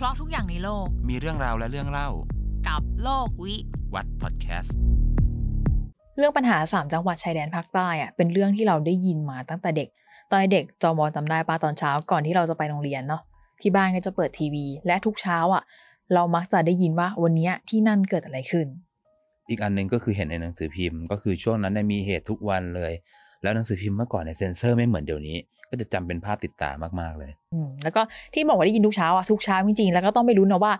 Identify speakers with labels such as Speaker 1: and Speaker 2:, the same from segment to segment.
Speaker 1: เพราะทุกอย่างในโลก มีเรื่องราวและเรื่องเล่ากับโลกวิวัฒน์พอดแคสต์
Speaker 2: เรื่องปัญหา 3 จังหวัดชายแดนภาคใต้อะเป็นเรื่องที่เราได้ยินมาตั้งแต่เด็ก ตอนเด็กจอมอจำได้ปาตอนเช้าก่อนที่เราจะไปโรงเรียนเนาะที่บ้านก็จะเปิดทีวี และทุกเช้าอ่ะ เรามักจะได้ยินว่าวันนี้ที่นั่นเกิดอะไรขึ้น
Speaker 1: อีกอันหนึ่งก็คือเห็นในหนังสือพิมพ์ ก็คือช่วงนั้นเนมีเหตุทุกวันเลย แล้วหนังสือพิมพ์เมื่อก่อนเนี่ยเซ็นเซอร์ไม่เหมือนเดี๋ยวนี้ก็จะจำเป็นภาพติดตามากๆเลยอื
Speaker 2: แล้วก็ที่บอกว่าได้ยินทุกเช้าอะทุกเช้าจริงๆแล้วก็ต้องไปรู้นะว่า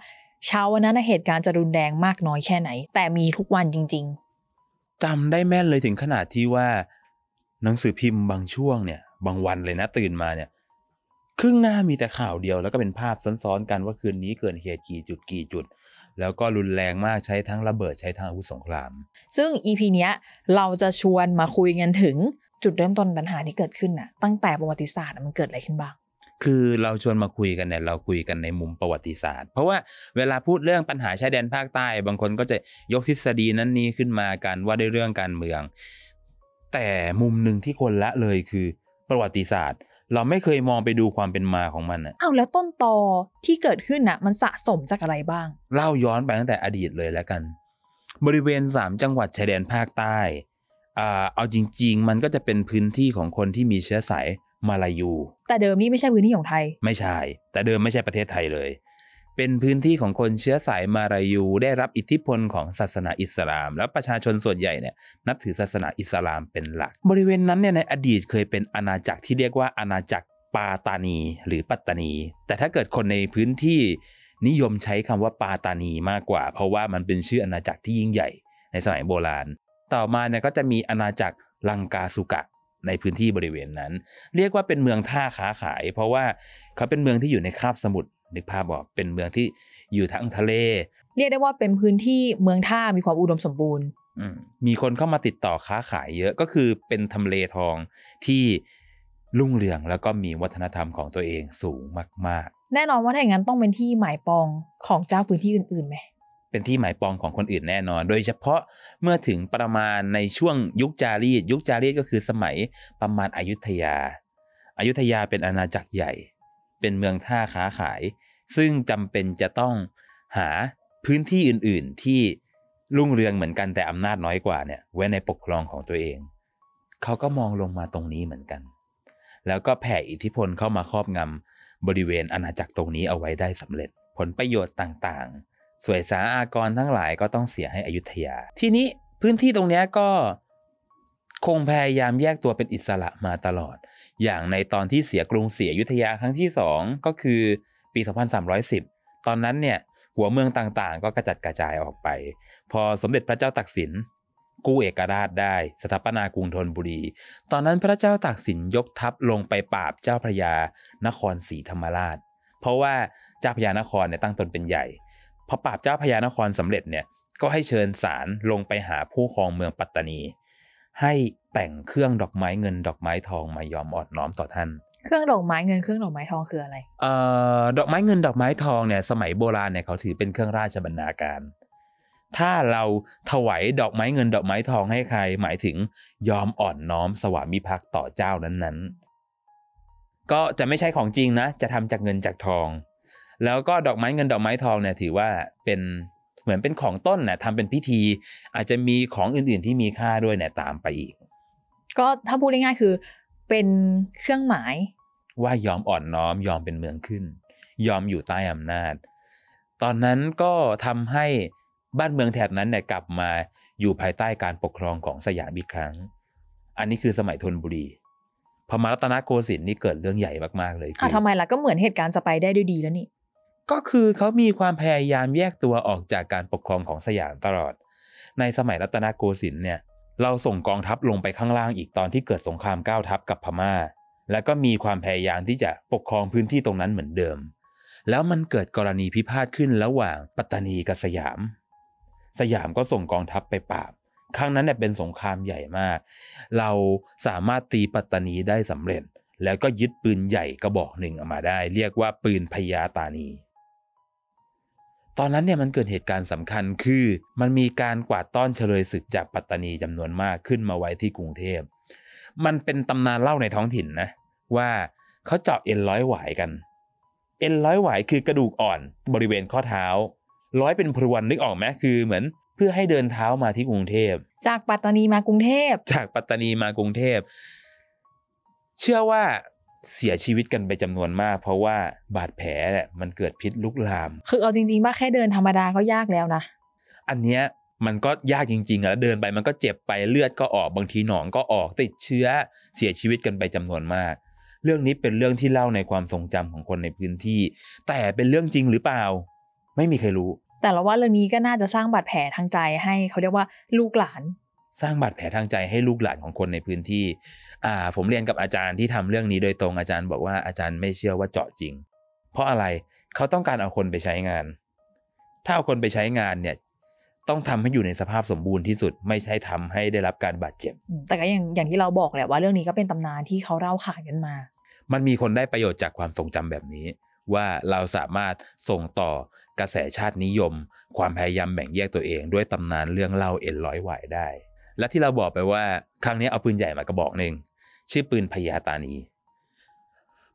Speaker 2: เช้าวันนั้นเหตุการณ์จะรุนแรงมากน้อยแค่ไหน แต่มีทุกวันจริง
Speaker 1: ๆ จำได้แม่นเลยถึงขนาดที่ว่า หนังสือพิมพ์บางช่วงเนี่ย บางวันเลยนะตื่นมาเนี่ยครึ่งหน้ามีแต่ข่าวเดียว แล้วก็เป็นภาพซ้อนๆกันว่าคืนนี้เกิดเหตุกี่จุดกี่จุด แล้วก็รุนแรงมากใช้ทั้งระเบิดใช้ทั้งอาวุธสงคราม
Speaker 2: ซึ่งอีพีเนี้ยเราจะชวนมาคุยกันถึงจุดเริ่มต้นปัญหานี้เกิดขึ้นน่ะตั้งแต่ประวัติศาสตร์มันเกิดอะไรขึ้นบ้าง
Speaker 1: คือเราชวนมาคุยกันเนี่ย เราคุยกันในมุมประวัติศาสตร์ เพราะว่าเวลาพูดเรื่องปัญหาชายแดนภาคใต้ บางคนก็จะยกทฤษฎีนั้นนี้ขึ้นมากันว่าด้วยเรื่องการเมือง แต่มุมหนึ่งที่คนละเลยคือประวัติศาสตร์ เราไม่เคยมองไปดูความเป็นมาของมันอ่ะ
Speaker 2: อ้าวแล้วต้นตอที่เกิดขึ้นน่ะมันสะสมจากอะไรบ้าง
Speaker 1: เล่าย้อนไปตั้งแต่อดีตเลยแล้วกัน บริเวณสามจังหวัดชายแดนภาคใต้เอาจริงๆมันก็จะเป็นพื้นที่ของคนที่มีเชื้อสายมาลายู
Speaker 2: แต่เดิมนี่ไม่ใช่พื้นที่ของไทย ไ
Speaker 1: ม่ใช่ แต่เดิมไม่ใช่ประเทศไทยเลย เป็นพื้นที่ของคนเชื้อสายมาลายูได้รับอิทธิพลของศาสนาอิสลาม และประชาชนส่วนใหญ่เนี่ยนับถือศาสนาอิสลามเป็นหลัก บริเวณนั้นเนี่ยในอดีตเคยเป็นอาณาจักรที่เรียกว่าอาณาจักรปาตานีหรือปัตตานี แต่ถ้าเกิดคนในพื้นที่ นิยมใช้คำว่าปาตานีมากกว่า เพราะว่ามันเป็นชื่ออาณาจักรที่ยิ่งใหญ่ ในสมัยโบราณต่อมาเนี่ยก็จะมีอาณาจักรลังกาสุกะในพื้นที่บริเวณนั้น เรียกว่าเป็นเมืองท่าค้าขาย เพราะว่าเขาเป็นเมืองที่อยู่ในคาบสมุทรนึกภาพออกเป็นเมืองที่อยู่ทั้งทะเล
Speaker 2: เรียกได้ว่าเป็นพื้นที่เมืองท่ามีความอุดมสมบูรณ์
Speaker 1: มีคนเข้ามาติดต่อค้าขายเยอะก็คือเป็นทำเลทองที่ รุ่งเรืองแล้วก็มีวัฒนธรรมของตัวเองสูงมาก
Speaker 2: ๆ แน่นอนว่าถ้าอย่างนั้นต้องเป็นที่หมายปองของเจ้าพื้นที่อื่นๆไหม
Speaker 1: เป็นที่หมายปองของคนอื่นแน่นอน โดยเฉพาะเมื่อถึงประมาณในช่วงยุคจารีตยุคจารีตก็คือสมัยประมาณอายุทยาอายุทยาเป็นอาณาจักรใหญ่ เป็นเมืองท่าค้าขาย ซึ่งจำเป็นจะต้องหาพื้นที่อื่นๆ ที่รุ่งเรืองเหมือนกันแต่อำนาจน้อยกว่าเนี่ยไว้ในปกครองของตัวเอง เขาก็มองลงมาตรงนี้เหมือนกัน แล้วก็แผ่อิทธิพลเข้ามาครอบงำ บริเวณอาณาจักรตรงนี้เอาไว้ได้สำเร็จผลประโยชน์ต่างๆสวยสาอากรทั้งหลายก็ต้องเสียให้อยุธยา ทีนี้พื้นที่ตรงนี้ก็ คงพยายามแยกตัวเป็นอิสระมาตลอด อย่างในตอนที่เสียกรุงเสียอยุธยาครั้งที่ 2 ก็คือปี 2310 ตอนนั้นเนี่ย หัวเมืองต่างๆ ก็กระจัดกระจายออกไป พอสมเด็จพระเจ้าตักสิน กู้เอกราชได้สถาปนากรุงธนบุรี ตอนนั้นพระเจ้าตากสินยกทัพลงไปปราบเจ้าพระยานครศรีธรรมราช เพราะว่าเจ้าพระยานครเนี่ยตั้งตนเป็นใหญ่พอปราบเจ้าพญานครสำเร็จเนี่ย ก็ให้เชิญสารลงไปหาผู้ครองเมืองปัตตานี ให้แต่งเครื่องดอกไม้เงิน ดอกไม้ทองมายอมอดน้อมต่อท่าน
Speaker 2: เครื่องดอกไม้เงินเครื่องดอกไม้ทองคืออะไร
Speaker 1: เอ่อ ดอกไม้เงินดอกไม้ทองเนี่ยสมัยโบราณเนี่ยเขาถือเป็นเครื่องราชบรรณาการ ถ้าเราถวายดอกไม้เงิน ดอกไม้ทองให้ใครหมายถึงยอมอ่อนน้อมสวามิภักดิ์ต่อเจ้านั้นๆ ก็จะไม่ใช่ของจริงนะ จะทำจากเงินจากทองแล้วก็ดอกไม้เงินดอกไม้ทองเนี่ยถือว่าเป็นเหมือนเป็นของต้นนะ่ยทำเป็นพิธีอาจจะมีของอื่นๆที่มีค่าด้วยเนี่ยตามไปอีก
Speaker 2: ก็ถ้าพูดง่ายๆคือเป็นเครื่องหมาย
Speaker 1: ว่ายอมอ่อนน้อมยอมเป็นเมืองขึ้น ยอมอยู่ใต้อำนาจ ตอนนั้นก็ทำให้บ้านเมืองแถบนั้นเนี่ยกลับมาอยู่ภายใต้การปกครองของสยามอีกครั้ง อันนี้คือสมัยธนบุรีพมารัตนโกสินทร์นี่เกิดเรื่องใหญ่มากๆเลยอ
Speaker 2: ่ะทำไมล่ะก็เหมือนเหตุการณ์จะไปได้ด้วยดีแล้วนี่
Speaker 1: ก็คือเขามีความพยายามแยกตัวออกจากการปกครองของสยามตลอด ในสมัยรัตนโกสินทร์เนี่ย เราส่งกองทัพลงไปข้างล่างอีกตอนที่เกิดสงครามก้าวทัพกับพมา่า และก็มีความพยายามที่จะปกครองพื้นที่ตรงนั้นเหมือนเดิม แล้วมันเกิดกรณีพิพาทขึ้นระหว่างปัตตานีกับสยาม สยามก็ส่งกองทัพไปปราบ ครั้งนั้นเนี่ยเป็นสงครามใหญ่มาก เราสามารถตีปัตตานีได้สำเร็จ แล้วก็ยึดปืนใหญ่กระบอกหนึ่งออกมาได้ เรียกว่าปืนพญาตานีตอนนั้นเนี่ยมันเกิดเหตุการณ์สำคัญคือ มันมีการกวาดต้อนเฉลยศึกจากปัตตานีจำนวนมากขึ้นมาไว้ที่กรุงเทพ มันเป็นตำนานเล่าในท้องถิ่นนะ ว่าเขาเจาะเอ็นร้อยหวายกัน เอ็นร้อยหวายคือกระดูกอ่อนบริเวณข้อเท้า ร้อยเป็นพรวนนึกออกไหมคือเหมือนเพื่อให้เดินเท้ามาที่กรุงเทพ
Speaker 2: จากปัตตานีมากรุงเทพ
Speaker 1: จากปัตตานีมากรุงเทพ เชื่อว่าเสียชีวิตกันไปจำนวนมาก เพราะว่าบาดแผลเนี่ยมันเกิดพิษลุกลาม
Speaker 2: คือเอาจริงๆว่าแค่เดินธรรมดาก็ยากแล้วนะ
Speaker 1: อันเนี้ยมันก็ยากจริงๆอะแล้วเดินไปมันก็เจ็บไปเลือดก็ออกบางทีหนองก็ออกติดเชื้อเสียชีวิตกันไปจำนวนมาก เรื่องนี้เป็นเรื่องที่เล่าในความทรงจำของคนในพื้นที่ แต่เป็นเรื่องจริงหรือเปล่า ไม่มีใครรู้
Speaker 2: แต่เราว่าเรื่องนี้ก็น่าจะสร้างบาดแผลทางใจให้เขาเรียกว่าลูกหลาน
Speaker 1: สร้างบาดแผลทางใจให้ลูกหลานของคนในพื้นที่อ่าผมเรียนกับอาจารย์ที่ทำเรื่องนี้โดยตรงอาจารย์บอกว่าอาจารย์ไม่เชื่อว่าเจาะจริง เพราะอะไรเขาต้องการเอาคนไปใช้งาน ถ้าเอาคนไปใช้งานเนี่ยต้องทำให้อยู่ในสภาพสมบูรณ์ที่สุดไม่ใช่ทำให้ได้รับการบาดเจ็บ
Speaker 2: แต่ก็อย่างอย่างที่เราบอกแหละว่าเรื่องนี้ก็เป็นตำนานที่เขาเล่าขานกันมา
Speaker 1: มันมีคนได้ประโยชน์จากความทรงจำแบบนี้ ว่าเราสามารถส่งต่อกระแสชาตินิยม ความพยายามแบ่งแยกตัวเองด้วยตำนานเรื่องเล่าเอ็นร้อยไหวได้ และที่เราบอกไปว่าครั้งนี้เอาปืนใหญ่มากระบอกหนึ่งชื่อปืนพญาตานี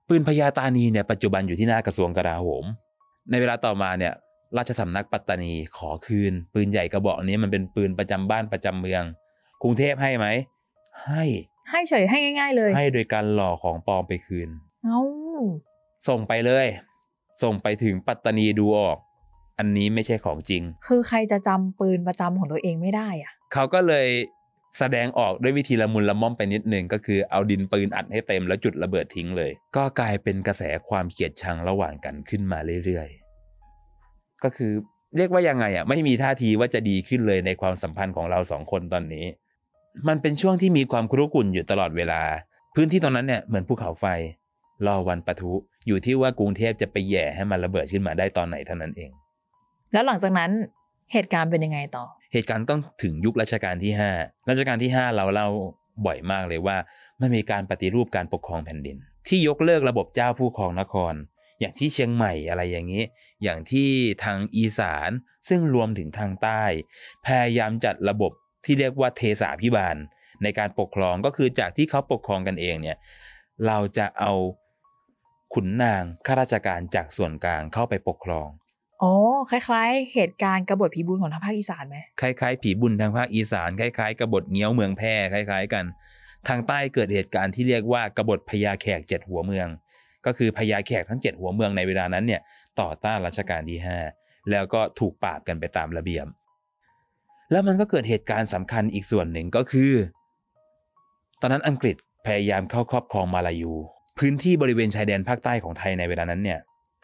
Speaker 1: ปืนพญาตานีเนี่ยปัจจุบันอยู่ที่หน้ากระทรวงกลาโหม ในเวลาต่อมาเนี่ย ราชสำนักปัตตานี ขอคืน ปืนใหญ่กระบอกนี้มันเป็นปืนประจำบ้านประจำเมือง กรุงเทพให้ไหมให้
Speaker 2: ให้เฉยให้ง่าย ๆเลย ให้
Speaker 1: โดยการหล่อของปลอมไปคืนเอาส่งไปเลย ส่งไปถึงปัตตานีดูออก อันนี้ไม่ใช่ของจริง
Speaker 2: คือใครจะจำปืนประจำของตัวเองไม่ได้อะ
Speaker 1: เขาก็เลยแสดงออกด้วยวิธีละมุนละม่อมไปนิดนึงก็คือเอาดินปืนอัดให้เต็มแล้วจุดระเบิดทิ้งเลย ก็กลายเป็นกระแสความเกลียดชังระหว่างกันขึ้นมาเรื่อย ๆ ก็คือเรียกว่ายังไงอ่ะ ไม่มีท่าทีว่าจะดีขึ้นเลยในความสัมพันธ์ของเราสองคนตอนนี้ มันเป็นช่วงที่มีความครุกุ่นอยู่ตลอดเวลา พื้นที่ตรงนั้นเนี่ยเหมือนภูเขาไฟรอวันปะทุอยู่ที่ว่ากรุงเทพจะไปแย่ให้มันระเบิดขึ้นมาได้ตอนไหนเท่านั้นเอง
Speaker 2: แล้วหลังจากนั้นเหตุการณ์เป็นยังไงต่อ
Speaker 1: เหตุการณ์ต้องถึงยุครัชกาลที่ 5รัชกาลที่ 5 เราเล่าบ่อยมากเลยว่ามันมีการปฏิรูปการปกครองแผ่นดิน ที่ยกเลิกระบบเจ้าผู้ครองนคร อย่างที่เชียงใหม่อะไรอย่างนี้ อย่างที่ทางอีสานซึ่งรวมถึงทางใต้พยายามจัดระบบที่เรียกว่าเทสาพิบาล ในการปกครองก็คือจากที่เขาปกครองกันเองเนี่ยเราจะเอาขุนนางข้าราชการจากส่วนกลางเข้าไปปกครอง
Speaker 2: อ๋อคล้ายๆ เหตุการณ์กรบฏผีบุญของทางภาคอีสานไหม
Speaker 1: คล้ายๆผีบุญทางภาคอีสานคล้ายๆกรบฏเงี้ยวเมืองแพร่คล้าย ๆกัน ทางใต้เกิดเหตุการณ์ที่เรียกว่ากรบฏพญาแขกเจ็ดหัวเมือง ก็คือพญาแขกทั้งเจ็ดหัวเมืองในเวลานั้นเนี่ยต่อต้านรัชกาลที่ห้าแล้วก็ถูกปราบกันไปตามระเบียบแล้วมันก็เกิดเหตุการณ์สำคัญอีกส่วนหนึ่งก็คือ ตอนนั้นอังกฤษพยายามเข้าครอบครองมาลายูพื้นที่บริเวณชายแดนภาคใต้ของไทยในเวลานั้นเนี่ย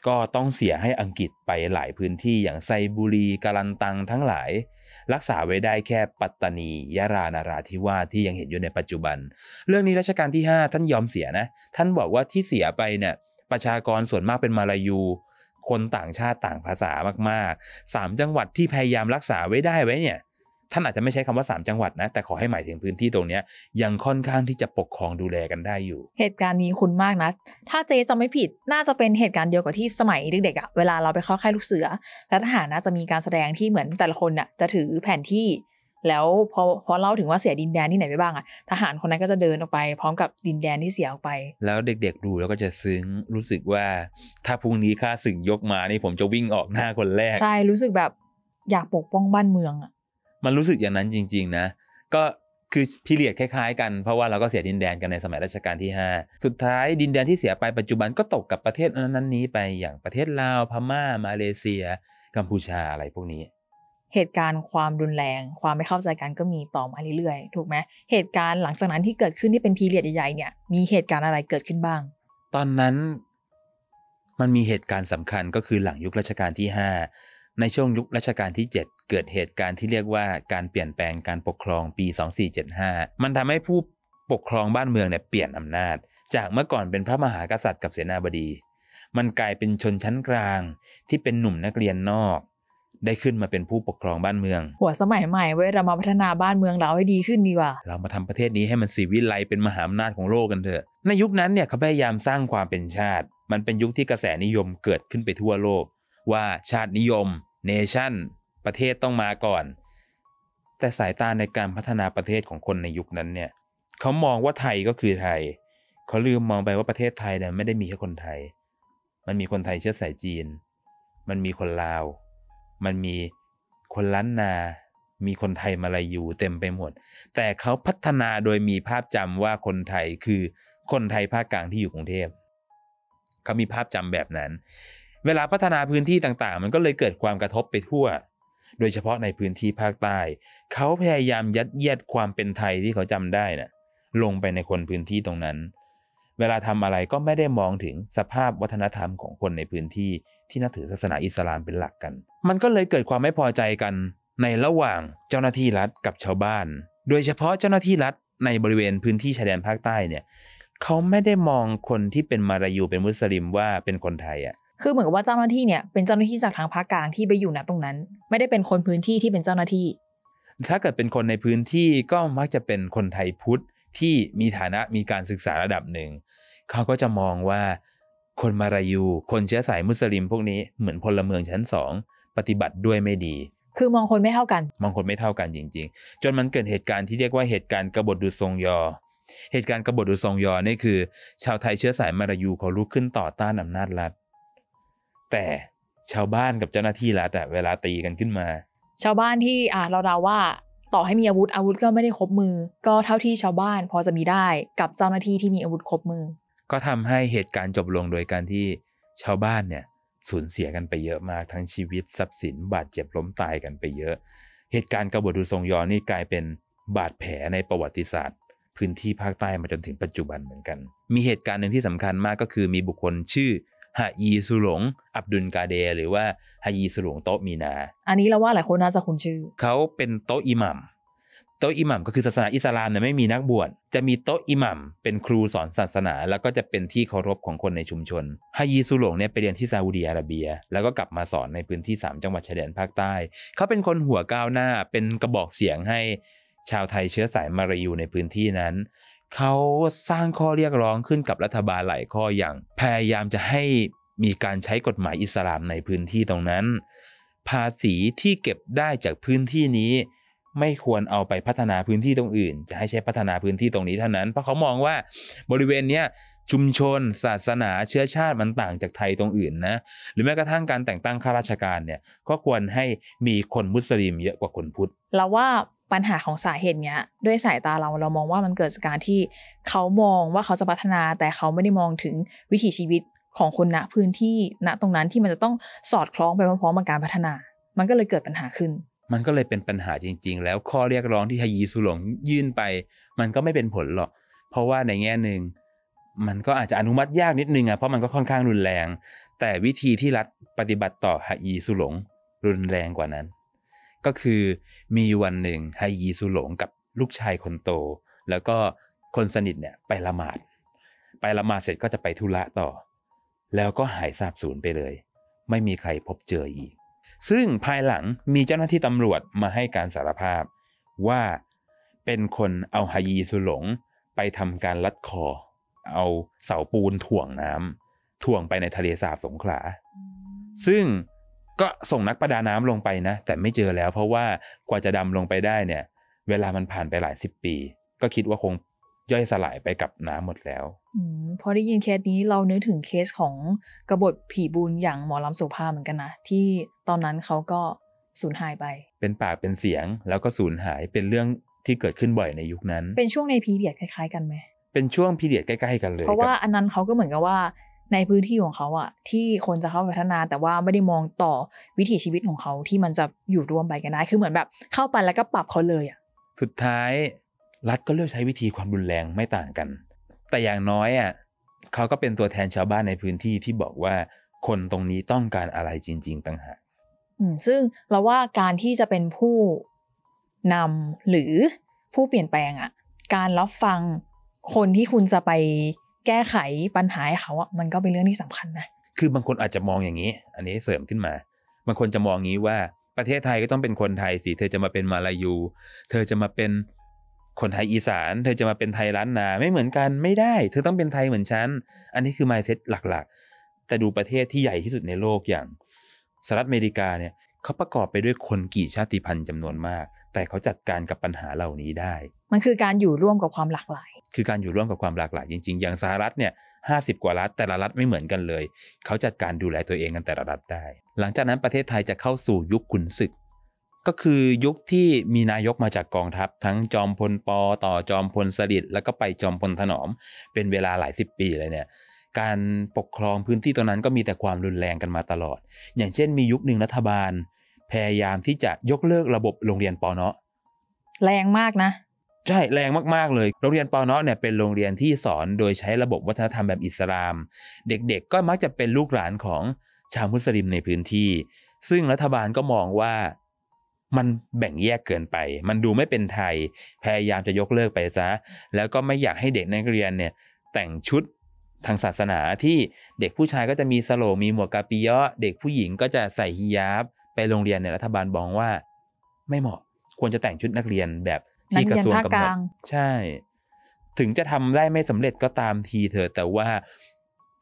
Speaker 1: ก็ต้องเสียให้อังกฤษไปหลายพื้นที่อย่างไซบุรีกาลันตังทั้งหลาย รักษาไว้ได้แค่ปัตตานียะรานาราธิวาสที่ยังเห็นอยู่ในปัจจุบัน เรื่องนี้รัชกาลที่ 5 ท่านยอมเสียนะ ท่านบอกว่าที่เสียไปเนี่ยประชากรส่วนมากเป็นมาลายู คนต่างชาติต่างภาษามาก ๆ 3 จังหวัดที่พยายามรักษาไว้ได้ไว้เนี่ยท่านอาจจะไม่ใช้คำว่า3จังหวัดนะ แต่ขอให้หมายถึงพื้นที่ตรงนี้ ยังค่อนข้างที่จะปกครองดูแลกันได้อยู่
Speaker 2: เหตุการณ์นี้คุณมากนะ ถ้าเจจำไม่ผิดน่าจะเป็นเหตุการณ์เดียวกับที่สมัยเด็กๆอะ่ะเวลาเราไปเข้าค่ายลูกเสือ และทหารน่าจะมีการแสดงที่เหมือนแต่ละคนน่ะจะถือแผนที่ แล้วพอพอเล่าถึงว่าเสียดินแดนที่ไหนไปบ้างอะ่ะทหารคนนั้นก็จะเดินออกไปพร้อมกับดินแดนที่เสียออกไป
Speaker 1: แล้วเด็กๆดูแล้วก็จะซึ้งรู้สึกว่าถ้าพรุ่งนี้ข้าศึกยกมานี่ผมจะวิ่งออกหน้าคนแรก ใช่
Speaker 2: รู้สึกแบบอยากปกป้องบ้านเมืองอ่ะ
Speaker 1: มันรู้สึกอย่างนั้นจริงๆนะก็คือพิเรียดคล้ายๆกันเพราะว่าเราก็เสียดินแดนกันในสมัยรัชกาลที่ 5 สุดท้ายดินแดนที่เสียไปปัจจุบันก็ตกกับประเทศนั้นนี้ไปอย่างประเทศลาว พม่า มาเลเซีย กัมพูชาอะไรพวกนี้
Speaker 2: เหตุการณ์ความรุนแรง ความไม่เข้าใจกันก็มีต่อมาเรื่อยๆถูกไหมเหตุการณ์หลังจากนั้นที่เกิดขึ้นที่เป็นพีเรียดใหญ่ๆเนี่ยมีเหตุการณ์อะไรเกิดขึ้นบ้าง
Speaker 1: ตอนนั้นมันมีเหตุการณ์สำคัญก็คือหลังยุครัชกาลที่5ในช่วงยุครัชกาลที่ 7 เกิดเหตุการณ์ที่เรียกว่าการเปลี่ยนแปลงการปกครองปี2475มันทำให้ผู้ปกครองบ้านเมืองเนี่ยเปลี่ยนอำนาจ จากเมื่อก่อนเป็นพระมหากษัตริย์กับเสนาบดี มันกลายเป็นชนชั้นกลาง ที่เป็นหนุ่มนักเรียนนอก ได้ขึ้นมาเป็นผู้ปกครองบ้านเมือง
Speaker 2: หัวสมัยใหม่เว้ยเรามาพัฒนาบ้านเมืองเราให้ดีขึ้นดีกว่า เรา
Speaker 1: มาทำประเทศนี้ให้มันสีวิไลเป็นมหาอำนาจของโลกกันเถอะ ในยุคนั้นเนี่ยเขาพยายามสร้างความเป็นชาติ มันเป็นยุคที่กระแสนิยมเกิดขึ้นไปทั่วโลกว่าชาตินิยมเนชั่นประเทศต้องมาก่อนแต่สายตาในการพัฒนาประเทศของคนในยุคนั้นเนี่ยเขามองว่าไทยก็คือไทยเขาลืมมองไปว่าประเทศไทยเนี่ยไม่ได้มีแค่คนไทย มันมีคนไทยเชื้อสายจีน มันมีคนลาว มันมีคนล้านนา มีคนไทยมาลายูเต็มไปหมด แต่เขาพัฒนาโดยมีภาพจำว่าคนไทยคือคนไทยภาคกลางที่อยู่กรุงเทพเขามีภาพจำแบบนั้นเวลาพัฒนาพื้นที่ต่างๆ มันก็เลยเกิดความกระทบไปทั่ว โดยเฉพาะในพื้นที่ภาคใต้ เขาพยายามยัดเยียดความเป็นไทยที่เขาจำได้นะ่ะ ลงไปในคนพื้นที่ตรงนั้น เวลาทำอะไรก็ไม่ได้มองถึงสภาพวัฒนธรรมของคนในพื้นที่ที่นับถือศาสนาอิสลามเป็นหลักกัน มันก็เลยเกิดความไม่พอใจกันในระหว่างเจ้าหน้าที่รัฐกับชาวบ้าน โดยเฉพาะเจ้าหน้าที่รัฐในบริเวณพื้นที่ชายแดนภาคใต้เนี่ย เขาไม่ได้มองคนที่เป็นมาลายูเป็นมุสลิมว่าเป็นคนไทยอะ่ะ
Speaker 2: คือเหมือนกับว่าเจ้าหน้าที่เนี่ยเป็นเจ้าหน้าที่จากทางภาคกลางที่ไปอยู่ณตรงนั้น ไม่ได้เป็นคนพื้นที่ที่เป็นเจ้าหน้าที่
Speaker 1: ถ้าเกิดเป็นคนในพื้นที่ก็มักจะเป็นคนไทยพุทธที่มีฐานะมีการศึกษาระดับหนึ่ง เขาก็จะมองว่า คนมาลายูคนเชื้อสายมุสลิมพวกนี้ เหมือนพลเมืองชั้นสองปฏิบัติด้วยไม่ดี
Speaker 2: คือมองคนไม่เท่ากัน
Speaker 1: มองคนไม่เท่ากันจริง ๆ จนมันเกิดเหตุการณ์ที่เรียกว่าเหตุการณ์กบฏดุสงยอ เหตุการณ์กบฏดุสงยอนี่คือ ชาวไทยเชื้อสายมาลายูเขาลุกขึ้นต่อต้านอำนาจรัฐแต่ชาวบ้านกับเจ้าหน้าที่รัฐอะเวลาตีกันขึ้นมา
Speaker 2: ชาวบ้านที่อ่าเราเราว่า ต่อให้มีอาวุธอาวุธก็ไม่ได้ครบมือ ก็เท่าที่ชาวบ้านพอจะมีได้กับเจ้าหน้าที่ที่มีอาวุธครบมือ
Speaker 1: ก็ทำให้เหตุการณ์จบลงโดยการที่ ชาวบ้านเนี่ยสูญเสียกันไปเยอะมากทั้งชีวิตทรัพย์สินบาดเจ็บล้มตายกันไปเยอะ เหตุการณ์กบฏดูทรงยอนี่กลายเป็นบาดแผลในประวัติศาสตร์ พื้นที่ภาคใต้มาจนถึงปัจจุบันเหมือนกัน มีเหตุการณ์หนึ่งที่สำคัญมากก็คือมีบุคคลชื่อฮายีสุหลงอับดุลกาเดหรือว่าฮายีสุหลงโตมีนา
Speaker 2: อันนี้เราว่าหลายคนน่าจะคุ้นชื่อ
Speaker 1: เขาเป็นโตอิหมัมโตอิหมัมก็คือศาสนาอิสลามเนี่ยไม่มีนักบวช จะมีโตอิหมัมเป็นครูสอนศาสนา แล้วก็จะเป็นที่เคารพของคนในชุมชน ฮายีสุหลงเนี่ยไปเรียนที่ซาอุดี อาระเบีย แล้วก็กลับมาสอนในพื้นที่3จังหวัดชายแดนภาคใต้ เขาเป็นคนหัวก้าวหน้าเป็นกระบอกเสียงให้ชาวไทยเชื้อสายมารายูในพื้นที่นั้นเขาสร้างข้อเรียกร้องขึ้นกับรัฐบาลหลายข้ออย่างพยายามจะให้มีการใช้กฎหมายอิสลามในพื้นที่ตรงนั้น ภาษีที่เก็บได้จากพื้นที่นี้ ไม่ควรเอาไปพัฒนาพื้นที่ตรงอื่น จะให้ใช้พัฒนาพื้นที่ตรงนี้เท่านั้นเพราะเขามองว่าบริเวณเนี้ยชุมชนศาสนา เชื้อชาติมันต่างจากไทยตรงอื่นนะ หรือแม้กระทั่งการแต่งตั้งข้าราชการเนี่ย ก็ควรให้มีคนมุสลิมเยอะกว่าคนพุทธเราว่า
Speaker 2: ปัญหาของสาเหตุเนี้ยด้วยสายตาเราเรามองว่ามันเกิดจากการที่เขามองว่าเขาจะพัฒนา แต่เขาไม่ได้มองถึงวิถีชีวิตของคนณพื้นที่ณตรงนั้นที่มันจะต้องสอดคล้องไปพร้อมๆกับการพัฒนา มันก็เลยเกิดปัญหาขึ้น
Speaker 1: มันก็เลยเป็นปัญหาจริง ๆ แล้วข้อเรียกร้องที่ฮายีสุหลงยื่นไป มันก็ไม่เป็นผลหรอก เพราะว่าในแง่หนึ่งมันก็อาจจะอนุมัติยากนิดนึงอ่ะเพราะมันก็ค่อนข้างรุนแรง แต่วิธีที่รัฐปฏิบัติต่อฮายีสุหลงรุนแรงกว่านั้นก็คือมีวันหนึ่งไฮยีสุหลงกับลูกชายคนโต แล้วก็คนสนิทเนี่ยไปละหมาด ไปละหมาดเสร็จก็จะไปธุระต่อ แล้วก็หายสาบสูญไปเลย ไม่มีใครพบเจออีก ซึ่งภายหลังมีเจ้าหน้าที่ตำรวจมาให้การสารภาพว่าเป็นคนเอาไฮยีสุหลง ไปทำการลัดคอ เอาเสาปูนถ่วงน้ำถ่วงไปในทะเลสาบสงขลาซึ่งก็ส่งนักประดาน้ำลงไปนะ แต่ไม่เจอแล้วเพราะว่า กว่าจะดำลงไปได้เนี่ย เวลามันผ่านไปหลายสิบปี ก็คิดว่าคงย่อยสลายไปกับน้ำหมดแล้ว
Speaker 2: อพอได้ยินเคสนี้เรานึกถึงเคสของกบฏผีบุญอย่างหมอลำโสภาเหมือนกันนะที่ตอนนั้นเขาก็สูญหายไป
Speaker 1: เป็นปากเป็นเสียงแล้วก็สูญหายเป็นเรื่องที่เกิดขึ้นบ่อยในยุคนั้น เป
Speaker 2: ็นช่วงในพีเดียดคล้ายๆกันไหม
Speaker 1: เป็นช่วงพีเดียดใกล้ ๆกันเลยเพราะว่า
Speaker 2: อันนั้นเขาก็เหมือนกับว่าในพื้นที่ของเขาอะที่คนจะเข้าพัฒนา แต่ว่าไม่ได้มองต่อวิถีชีวิตของเขาที่มันจะอยู่ร่วมไปกันได้คือเหมือนแบบ เข้าไปแล้วก็ปรับเขาเ
Speaker 1: ลยอะสุดท้ายรัฐก็เลือกใช้วิธีความรุนแรงไม่ต่างกัน แต่อย่างน้อยอะเขาก็เป็นตัวแทนชาวบ้านในพื้นที่ที่บอกว่า คนตรงนี้ต้องการอะไรจริงๆต่างหาก
Speaker 2: ซึ่งเราว่าการที่จะเป็นผู้นำหรือผู้เปลี่ยนแปลงอะการรับฟังคนที่คุณจะไปแก้ไขปัญหาให้เขาอ่ะมันก็เป็นเรื่องที่สำคัญนะ
Speaker 1: คือบางคนอาจจะมองอย่างนี้ อันนี้เสริมขึ้นมา บางคนจะมองงี้ว่าประเทศไทยก็ต้องเป็นคนไทยสิเธอจะมาเป็นมาลายูเธอจะมาเป็นคนไทยอีสาน เธอจะมาเป็นไทยล้านนาไม่เหมือนกันไม่ได้ เธอต้องเป็นไทยเหมือนฉันอันนี้คือมล์เซ็ตหลักๆ แต่ดูประเทศที่ใหญ่ที่สุดในโลกอย่างสหรัฐอเมริกาเนี่ยเขาประกอบไปด้วยคนกี่ชาติพันธุ์จำนวนมาก แต่เขาจัดการกับปัญหาเหล่านี้ได้
Speaker 2: มันคือการอยู่ร่วมกับความหลากหลาย
Speaker 1: คือการอยู่ร่วมกับความหลากหลายจริงๆ อย่างสหรัฐเนี่ยห้าสิบกว่ารัฐแต่ละรัฐไม่เหมือนกันเลย เขาจัดการดูแลตัวเองกันแต่ละรัฐได้ หลังจากนั้นประเทศไทยจะเข้าสู่ยุคขุนศึก ก็คือยุคที่มีนายกมาจากกองทัพ ทั้งจอมพลปอต่อจอมพลสฤษดิ์แล้วก็ไปจอมพลถนอม เป็นเวลาหลายสิบปีเลยเนี่ย การปกครองพื้นที่ตรงนั้นก็มีแต่ความรุนแรงกันมาตลอด อย่างเช่น มียุคหนึ่งรัฐบาลพยายามที่จะยกเลิกระบบโรงเรียนปอเนาะ
Speaker 2: แรงมากนะ
Speaker 1: ใช่ แรงมากๆเลย โรงเรียนปอนอเนี่ยเป็นโรงเรียนที่สอนโดยใช้ระบบวัฒนธรรมแบบอิสลาม เด็กๆ ก็มักจะเป็นลูกหลานของชาวมุสลิมในพื้นที่ ซึ่งรัฐบาลก็มองว่ามันแบ่งแยกเกินไป มันดูไม่เป็นไทย พยายามจะยกเลิกไปซะ แล้วก็ไม่อยากให้เด็กนักเรียนเนี่ย แต่งชุดทางศาสนาที่เด็กผู้ชายก็จะมีสโลมีหมวกกาปิยะเด็กผู้หญิงก็จะใส่ฮิญาบไปโรงเรียนเนี่ยรัฐบาลบอกว่า ไม่เหมาะควรจะแต่งชุดนักเรียนแบบที่กระทรวงกำหนดใช่ ถึงจะทำได้ไม่สำเร็จก็ตามทีเถอะ แต่ว่า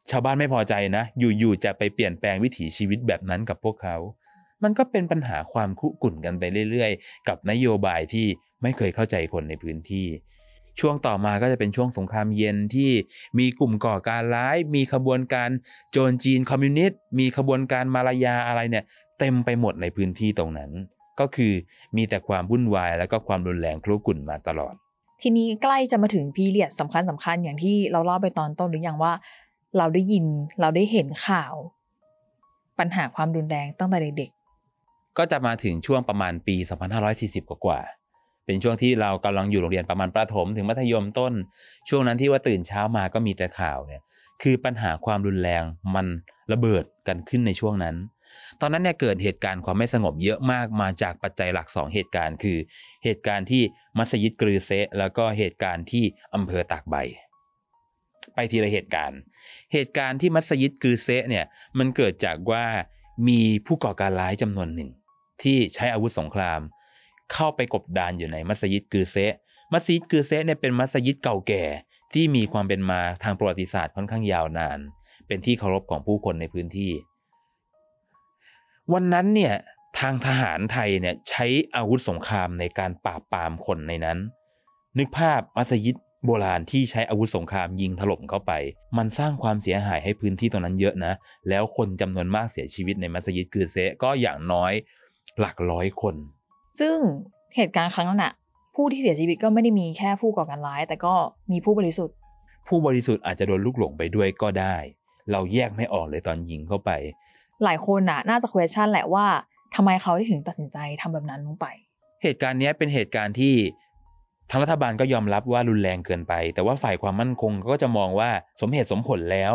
Speaker 1: ชาวบ้านไม่พอใจนะ อยู่ๆ จะไปเปลี่ยนแปลงวิถีชีวิตแบบนั้นกับพวกเขา มันก็เป็นปัญหาความคุกุ่นกันไปเรื่อยๆ กับนโยบายที่ไม่เคยเข้าใจคนในพื้นที่ ช่วงต่อมาก็จะเป็นช่วงสงครามเย็นที่มีกลุ่มก่อการร้าย มีขบวนการโจรจีนคอมมิวนิสต์มีขบวนการมาลายาอะไรเนี่ย เต็มไปหมดในพื้นที่ตรงนั้นก็คือมีแต่ความวุ่นวาย และก็ความรุนแรงคลุกุ่นมาตลอด
Speaker 2: ทีนี้ใกล้จะมาถึงพีเรียดสำคัญสำคัญอย่างที่เราเล่าไปตอนต้นหรือยังว่าเราได้ยินเราได้เห็นข่าว ปัญหาความรุนแรงตั้งแต่เด็ก
Speaker 1: ๆก็จะมาถึงช่วงประมาณปี 2540 กว่า เป็นช่วงที่เรากำลังอยู่โรงเรียนประมาณประถมถึงมัธยมต้น ช่วงนั้นที่ว่าตื่นเช้ามาก็มีแต่ข่าวเนี่ยคือปัญหาความรุนแรงมันระเบิดกันขึ้นในช่วงนั้นตอนนั้นเนี่ยเกิดเหตุการณ์ความไม่สงบเยอะมากมาจากปัจจัยหลัก 2 เหตุการณ์ คือเหตุการณ์ที่มัสยิดกรือเซะแล้วก็เหตุการณ์ที่อำเภอตากใบ ไปทีละเหตุการณ์ เหตุการณ์ที่มัสยิดกรือเซะเนี่ยมันเกิดจากว่ามีผู้ก่อการร้ายจำนวนหนึ่ง ที่ใช้อาวุธสงคราม เข้าไปกบดานอยู่ในมัสยิดกือเซะมัสยิดกือเซะเนี่ยเป็นมัสยิดเก่าแก่ที่มีความเป็นมาทางประวัติศาสตร์ค่อนข้างยาวนาน เป็นที่เคารพของผู้คนในพื้นที่วันนั้นเนี่ยทางทหารไทยเนี่ยใช้อาวุธสงครามในการปราบปรามคนในนั้น นึกภาพมัสยิดโบราณที่ใช้อาวุธสงครามยิงถล่มเข้าไป มันสร้างความเสียหายให้พื้นที่ตรงนั้นเยอะนะแล้วคนจำนวนมากเสียชีวิตในมัสยิดกือเซก็อย่างน้อยหลักร้อยคน
Speaker 2: ซึ่งเหตุการณ์ครั้งนั้นอะผู้ที่เสียชีวิตก็ไม่ได้มีแค่ผู้ก่อการร้าย แต่ก็มีผู้บริสุทธิ์
Speaker 1: ผู้บริสุทธิ์อาจจะโดนลูกหลงไปด้วยก็ได้ เราแยกไม่ออกเลยตอนยิงเข้าไป
Speaker 2: หลายคนน่ะ น่าจะ question แหละว่าทำไมเขาถึงตัดสินใจทำแบบนั้นลงไป
Speaker 1: เหตุการณ์นี้เป็นเหตุการณ์ที่ทางรัฐบาลก็ยอมรับว่ารุนแรงเกินไป แต่ว่าฝ่ายความมั่นคงก็จะมองว่าสมเหตุสมผลแล้ว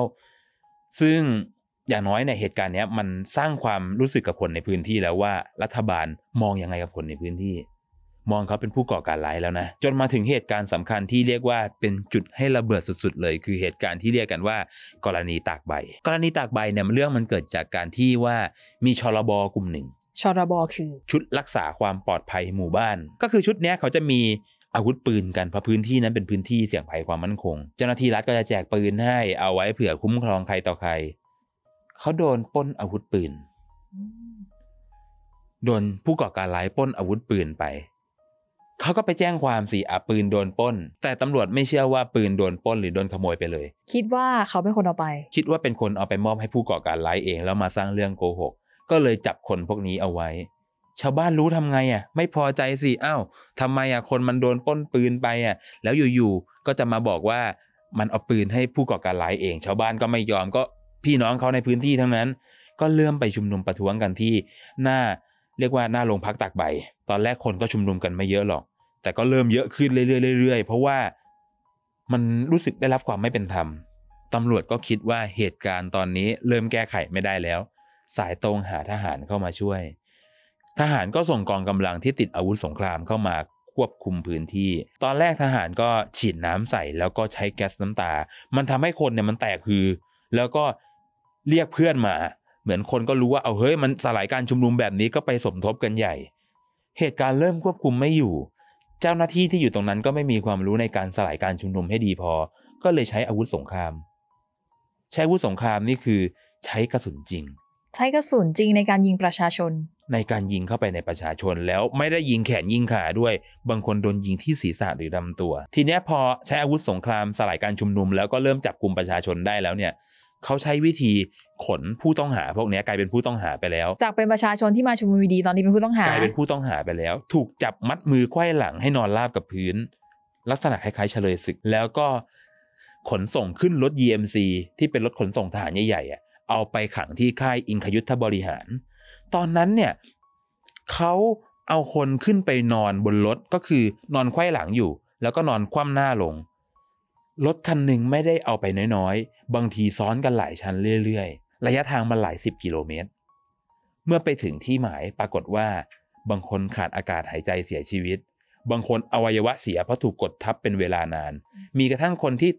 Speaker 1: ซึ่งอย่างน้อยในเหตุการณ์นี้มันสร้างความรู้สึกกับคนในพื้นที่แล้วว่ารัฐบาลมองยังไงกับคนในพื้นที่มองเขาเป็นผู้ก่อการร้ายแล้วนะ จนมาถึงเหตุการณ์สำคัญที่เรียกว่าเป็นจุดให้ระเบิดสุดๆ เลยคือเหตุการณ์ที่เรียกกันว่า กรณีตากใบ กรณีตากใบเนี่ยเรื่องมันเกิดจากการที่ว่ามีชรบกลุ่มหนึ่งชรบคือ ชุดรักษาความปลอดภัยหมู่บ้าน ก็คือชุดนี้เขาจะมีอาวุธปืนกันเพราะพื้นที่นั้นเป็นพื้นที่เสี่ยงภัยความมั่นคง เจ้าหน้าที่รัฐก็จะแจกปืนให้เอาไว้เผื่อคุ้มครองใครต่อใครเขาโดนป้นอาวุธปืนโดนผู้ก่อการร้ายป้นอาวุธปืนไปเขาก็ไปแจ้งความสิอ่ะปืนโดนป้น แต่ตำรวจไม่เชื่อว่าปืนโดนป้นหรือโดนขโมยไปเลย
Speaker 2: คิดว่าเขาเป็นคนเอาไป
Speaker 1: คิดว่าเป็นคนเอาไปมอบให้ผู้ก่อการร้ายเองแล้วมาสร้างเรื่องโกหกก็เลยจับคนพวกนี้เอาไว้ ชาวบ้านรู้ทำไงอ่ะไม่พอใจสิอ้าวทาไมอ่ะคนมันโดนป้นปืนไปอ่ะแล้วอยู่ๆก็จะมาบอกว่ามันเอาปืนให้ผู้ก่อการร้ายเอง ชาวบ้านก็ไม่ยอมก็พี่น้องเขาในพื้นที่ทั้งนั้น ก็เริ่มไปชุมนุมประท้วงกันที่หน้าเรียกว่าหน้าโรงพักตากใบ ตอนแรกคนก็ชุมนุมกันไม่เยอะหรอกแต่ก็เริ่มเยอะขึ้นเรื่อยๆ เพราะว่า มันรู้สึกได้รับความไม่เป็นธรรม ตำรวจก็คิดว่าเหตุการณ์ตอนนี้เริ่มแก้ไขไม่ได้แล้ว สายตรงหาทหารเข้ามาช่วย ทหารก็ส่งกองกำลังที่ติดอาวุธสงครามเข้ามาควบคุมพื้นที่ ตอนแรกทหารก็ฉีดน้ำใส่แล้วก็ใช้แก๊สน้ำตา มันทำให้คนเนี่ยมันแตกคือ แล้วก็เรียกเพื่อนมา เหมือนคนก็รู้ว่า เอาเฮ้ย มันสลายการชุมนุมแบบนี้ก็ไปสมทบกันใหญ่ เหตุการณ์เริ่มควบคุมไม่อยู่เจ้าหน้าที่ที่อยู่ตรงนั้นก็ไม่มีความรู้ในการสลายการชุมนุมให้ดีพอ ก็เลยใช้อาวุธสงคราม ใช้อาวุธสงครามนี่คือใช้กระสุนจริง
Speaker 2: ใช้กระสุนจริงในการยิงประชาชน
Speaker 1: ในการยิงเข้าไปในประชาชนแล้วไม่ได้ยิงแขนยิงขาด้วย บางคนโดนยิงที่ศีรษะหรือลำตัว ทีนี้พอใช้อาวุธสงครามสลายการชุมนุมแล้วก็เริ่มจับกลุ่มประชาชนได้แล้วเนี่ยเขาใช้วิธีขนผู้ต้องหา พวกนี้กลายเป็นผู้ต้องหาไปแล้ว
Speaker 2: จากเป็นประชาชนที่มาชุมนุมดีตอนนี้เป็นผู้ต้องหากลายเป็น
Speaker 1: ผู้ต้องหาไปแล้ว ถูกจับมัดมือไขว้หลังให้นอนราบกับพื้น ลักษณะคล้ายๆเฉลยศึกแล้วก็ขนส่งขึ้นรถ e m c ที่เป็นรถขนส่งทหารใหญ่ๆอ่ะเอาไปขังที่ค่ายอิงคยุทธบริหาร ตอนนั้นเนี่ยเขาเอาคนขึ้นไปนอนบนรถก็คือนอนไขว้หลังอยู่ แล้วก็นอนคว่ำหน้าลงรถคันหนึ่งไม่ได้เอาไปน้อยๆ บางทีซ้อนกันหลายชั้นเรื่อยๆ ระยะทางมันหลายสิบกิโลเมตร เมื่อไปถึงที่หมายปรากฏว่า บางคนขาดอากาศหายใจเสียชีวิต บางคนอวัยวะเสียเพราะถูกกดทับเป็นเวลานาน มีกระทั่งคนที่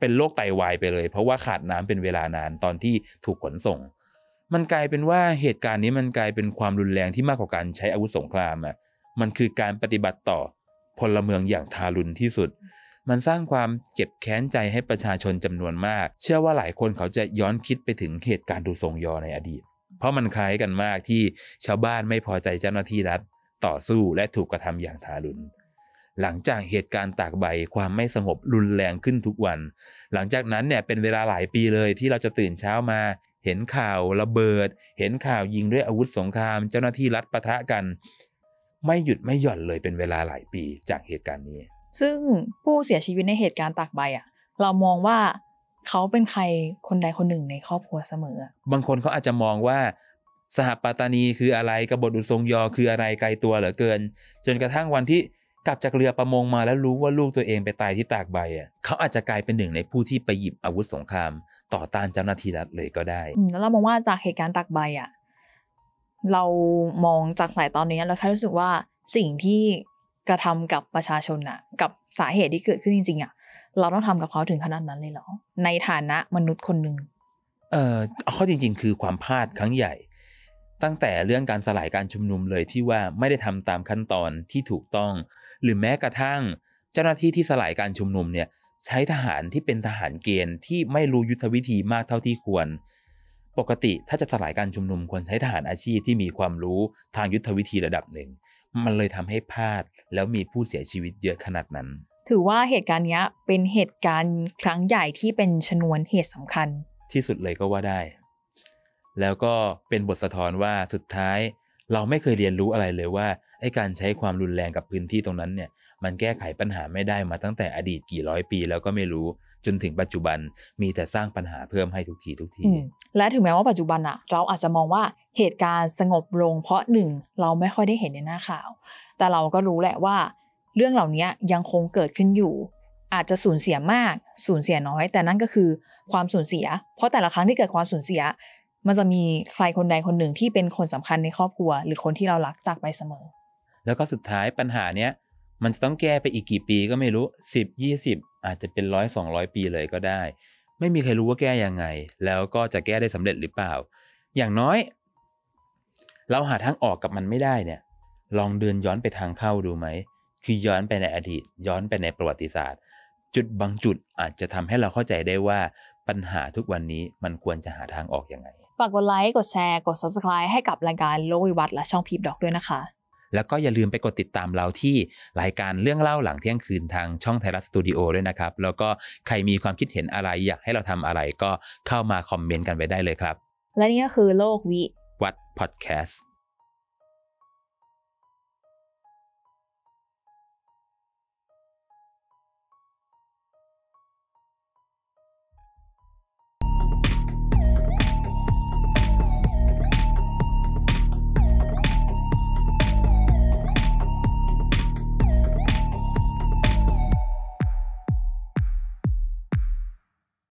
Speaker 1: เป็นโรคไตาวายไปเลยเพราะว่าขาดน้ำเป็นเวลานานตอนที่ถูกขนส่ง มันกลายเป็นว่าเหตุการณ์นี้มันกลายเป็นความรุนแรงที่มากกว่าการใช้อาวุธสงครามอ่ะมันคือการปฏิบัติต่อพลเมืองอย่างทารุณที่สุดมันสร้างความเจ็บแค้นใจให้ประชาชนจำนวนมาก เชื่อว่าหลายคนเขาจะย้อนคิดไปถึงเหตุการณ์ดูทรงยอในอดีต เพราะมันคล้ายกันมากที่ชาวบ้านไม่พอใจเจ้าหน้าที่รัฐต่อสู้และถูกกระทำอย่างทารุณหลังจากเหตุการณ์ตากใบความไม่สงบรุนแรงขึ้นทุกวัน หลังจากนั้นเนี่ยเป็นเวลาหลายปีเลยที่เราจะตื่นเช้ามา เห็นข่าวระเบิด เห็นข่าวยิงด้วยอาวุธสงคราม เจ้าหน้าที่รัฐปะทะกัน ไม่หยุดไม่หย่อนเลยเป็นเวลาหลายปีจากเหตุการณ์นี้
Speaker 2: ซึ่งผู้เสียชีวิตในเหตุการณ์ตากใบอ่ะเรามองว่าเขาเป็นใครคนใดคนหนึ่งในครอบครัวเสมอ
Speaker 1: บางคนเขาอาจจะมองว่าสหปาตานีคืออะไรกบฏอุทรงยอ คืออะไรไกลตัวเหลือเกิน จนกระทั่งวันที่กลับจากเรือประมงมา แล้วรู้ว่าลูกตัวเองไปตายที่ตากใบอ่ะ เขาอาจจะกลายเป็นหนึ่งในผู้ที่ไปหยิบอาวุธสงครามต่อต้านเจ้าหน้าที่รัฐเลยก็ได้
Speaker 2: แล้วเรามองว่าจากเหตุการณ์ตากใบอ่ะ เรามองจากสายตอนนี้เราแค่รู้สึกว่าสิ่งที่กระทำกับประชาชนอะกับสาเหตุที่เกิดขึ้นจริงๆอะเราต้องทำกับเขาถึงขนาดนั้นเลยเหรอ ในฐานะมนุษย์คนหนึ่ง
Speaker 1: เอ่อข้อจริงๆ คือความพลาดครั้งใหญ่ ตั้งแต่เรื่องการสลายการชุมนุมเลยที่ว่าไม่ได้ทำตามขั้นตอนที่ถูกต้อง หรือแม้กระทั่งเจ้าหน้าที่ที่สลายการชุมนุมเนี่ยใช้ทหารที่เป็นทหารเกณฑ์ที่ไม่รู้ยุทธวิธีมากเท่าที่ควร ปกติถ้าจะสลายการชุมนุมควรใช้ทหารอาชีพที่มีความรู้ทางยุทธวิธีระดับหนึ่งมันเลยทำให้พลาดแล้วมีผู้เสียชีวิตเยอะขนาดนั้น
Speaker 2: ถือว่าเหตุการณ์นี้เป็นเหตุการณ์ครั้งใหญ่ที่เป็นชนวนเหตุสำคัญ
Speaker 1: ที่สุดเลยก็ว่าได้ แล้วก็เป็นบทสะท้อนว่าสุดท้ายเราไม่เคยเรียนรู้อะไรเลยว่าไอ้การใช้ความรุนแรงกับพื้นที่ตรงนั้นเนี่ย มันแก้ไขปัญหาไม่ได้มาตั้งแต่อดีตกี่ร้อยปี แล้วก็ไม่รู้จนถึงปัจจุบันมีแต่สร้างปัญหาเพิ่มให้ทุกทีทุกที
Speaker 2: และถึงแม้ว่าปัจจุบันอะเราอาจจะมองว่าเหตุการณ์สงบลงเพราะหนึ่งเราไม่ค่อยได้เห็นในหน้าข่าว แต่เราก็รู้แหละว่า เรื่องเหล่านี้ยังคงเกิดขึ้นอยู่ อาจจะสูญเสียมากสูญเสียน้อย แต่นั่นก็คือความสูญเสีย เพราะแต่ละครั้งที่เกิดความสูญเสีย มันจะมีใครคนใดคนหนึ่งที่เป็นคนสำคัญในครอบครัว หรือคนที่เรารักจากไปเสมอ
Speaker 1: แล้วก็สุดท้ายปัญหาเนี้ยมันจะต้องแก้ไปอีกกี่ปีก็ไม่รู้ 10 20 อาจจะเป็นร้อยสองร้อยปีเลยก็ได้ ไม่มีใครรู้ว่าแก้ยังไง แล้วก็จะแก้ได้สำเร็จหรือเปล่า อย่างน้อย เราหาทางออกกับมันไม่ได้เนี่ย ลองเดินย้อนไปทางเข้าดูไหมคือย้อนไปในอดีต ย้อนไปในประวัติศาสตร์ จุดบางจุดอาจจะทำให้เราเข้าใจได้ว่าปัญหาทุกวันนี้มันควรจะหาทางออกอยังไง
Speaker 2: ฝากกดไลค์กดแชร์กด subscribe ให้กับรายการโลกวิวัฒน์และช่องพีบดอก ด้วยนะคะ
Speaker 1: แล้วก็อย่าลืมไปกดติดตามเราที่รายการเรื่องเล่าหลังเที่ยงคืนทางช่องไทยรัฐสตูดิโอด้วยนะครับ แล้วก็ใครมีความคิดเห็นอะไรอยากให้เราทำอะไรก็เข้ามาคอมเมนต์กันไปได้เลยครับ
Speaker 2: และนี่ก็คือโลกวิ
Speaker 1: วัดพอดแคสต์